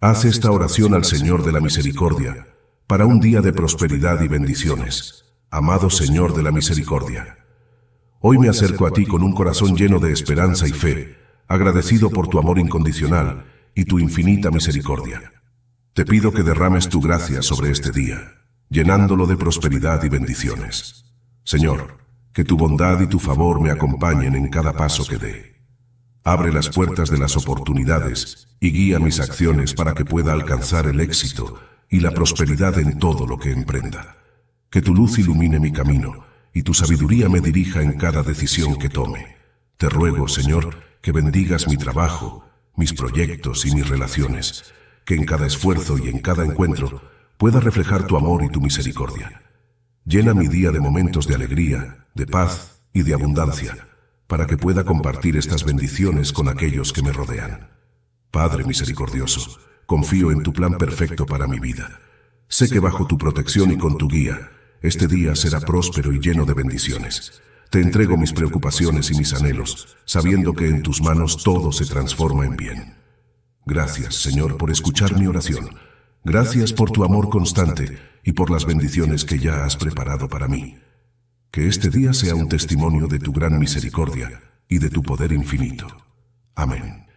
Haz esta oración al Señor de la Misericordia, para un día de prosperidad y bendiciones. Amado Señor de la Misericordia. Hoy me acerco a ti con un corazón lleno de esperanza y fe, agradecido por tu amor incondicional y tu infinita misericordia. Te pido que derrames tu gracia sobre este día, llenándolo de prosperidad y bendiciones. Señor, que tu bondad y tu favor me acompañen en cada paso que dé. Abre las puertas de las oportunidades y guía mis acciones para que pueda alcanzar el éxito y la prosperidad en todo lo que emprenda. Que tu luz ilumine mi camino y tu sabiduría me dirija en cada decisión que tome. Te ruego, Señor, que bendigas mi trabajo, mis proyectos y mis relaciones, que en cada esfuerzo y en cada encuentro pueda reflejar tu amor y tu misericordia. Llena mi día de momentos de alegría, de paz y de abundancia, para que pueda compartir estas bendiciones con aquellos que me rodean. Padre misericordioso, confío en tu plan perfecto para mi vida. Sé que bajo tu protección y con tu guía, este día será próspero y lleno de bendiciones. Te entrego mis preocupaciones y mis anhelos, sabiendo que en tus manos todo se transforma en bien. Gracias, Señor, por escuchar mi oración. Gracias por tu amor constante y por las bendiciones que ya has preparado para mí. Que este día sea un testimonio de tu gran misericordia y de tu poder infinito. Amén.